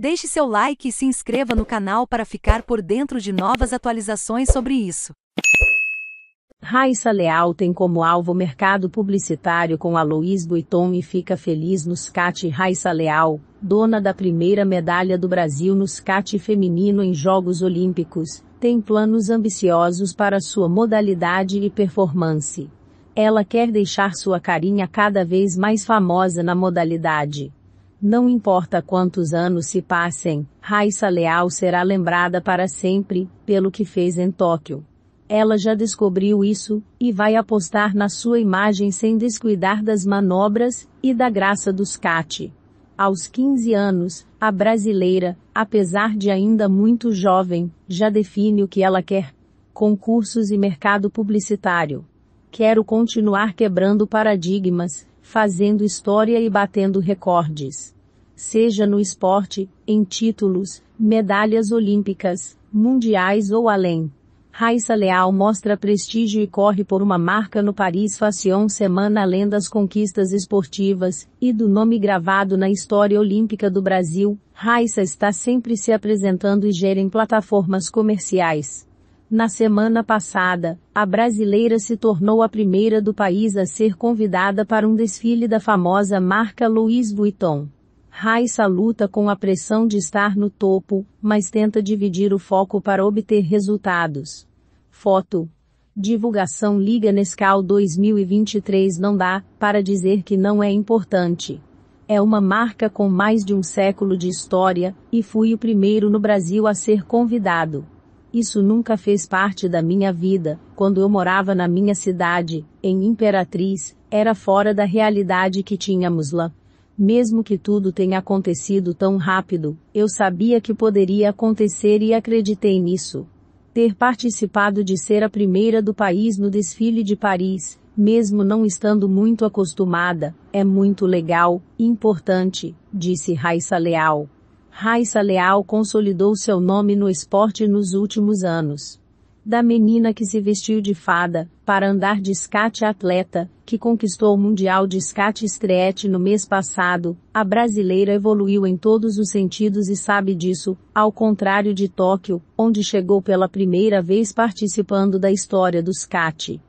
Deixe seu like e se inscreva no canal para ficar por dentro de novas atualizações sobre isso. Raissa Leal tem como alvo mercado publicitário com Aloys Buiton e fica feliz no SCAT. Raissa Leal, dona da primeira medalha do Brasil no SCAT feminino em Jogos Olímpicos, tem planos ambiciosos para sua modalidade e performance. Ela quer deixar sua carinha cada vez mais famosa na modalidade. Não importa quantos anos se passem, Raissa Leal será lembrada para sempre, pelo que fez em Tóquio. Ela já descobriu isso, e vai apostar na sua imagem sem descuidar das manobras, e da graça dos Kat. Aos 15 anos, a brasileira, apesar de ainda muito jovem, já define o que ela quer. Concursos e mercado publicitário. Quero continuar quebrando paradigmas, fazendo história e batendo recordes. Seja no esporte, em títulos, medalhas olímpicas, mundiais ou além. Raissa Leal mostra prestígio e corre por uma marca no Paris Fashion Semana além das conquistas esportivas e do nome gravado na história olímpica do Brasil. Raissa está sempre se apresentando e gera em plataformas comerciais. Na semana passada, a brasileira se tornou a primeira do país a ser convidada para um desfile da famosa marca Louis Vuitton. Raissa luta com a pressão de estar no topo, mas tenta dividir o foco para obter resultados. Foto. Divulgação Liga Nescau 2023 não dá para dizer que não é importante é uma marca com mais de um século de história, e fui o primeiro no Brasil a ser convidado. Isso nunca fez parte da minha vida. Quando eu morava na minha cidade, em Imperatriz, era fora da realidade que tínhamos lá. Mesmo que tudo tenha acontecido tão rápido, eu sabia que poderia acontecer e acreditei nisso. Ter participado de ser a primeira do país no desfile de Paris, mesmo não estando muito acostumada, é muito legal, importante, disse Raissa Leal. Raissa Leal consolidou seu nome no esporte nos últimos anos. Da menina que se vestiu de fada, para andar de skate atleta, que conquistou o Mundial de skate street no mês passado, a brasileira evoluiu em todos os sentidos e sabe disso, ao contrário de Tóquio, onde chegou pela primeira vez participando da história do skate.